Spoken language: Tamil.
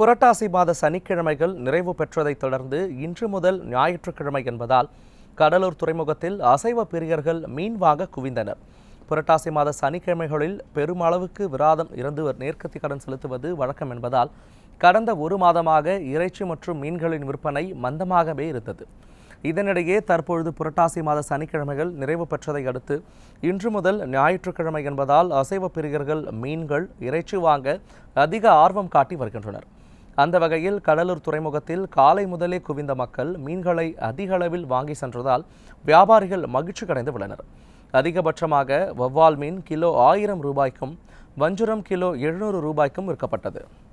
புரட்டாசி மாத சனிக்கிழமைகள் நிறைவு பெற்றதைத் தொடர்ந்து இன்று முதல் ஞாயிற்றுக்கிழமை என்பதால் கடலூர் துறைமுகத்தில் அசைவ பிரியர்கள் மீன் வாங்க குவிந்தனர் புரட்டாசி மாத சனிக்கிழமைகளில் பெருமளவுக்கு விராதம் இருந்து நேர்கத்தி கடன் செலுத்துவது வழக்கம் என்பதால் கடந்த ஒரு மாதமாக இறைச்சி மற்றும் மீன்களின் விற்பனை மந்தமாகவே இருந்தது இதனிடையே தற்பொழுது புரட்டாசி மாத சனிக்கிழமைகள் நிறைவு பெற்றதை அடுத்து இன்று முதல் ஞாயிற்றுக்கிழமை என்பதால் அசைவ பிரியர்கள் மீன்கள் இறைச்சி வாங்க அதிக ஆர்வம் காட்டி வருகின்றனர் அந்த வகையில் கடலூர் துறைமுகத்தில் காலை முதலே குவிந்த மக்கள் மீன்களை அதிக அளவில் வாங்கி சென்றதால் வியாபாரிகள் மகிழ்ச்சி கடைந்து உள்ளனர் அதிகபட்சமாக வவ்வால் மீன் கிலோ ஆயிரம் ரூபாய்க்கும் வஞ்சுரம் கிலோ எழுநூறு ரூபாய்க்கும் விற்கப்பட்டது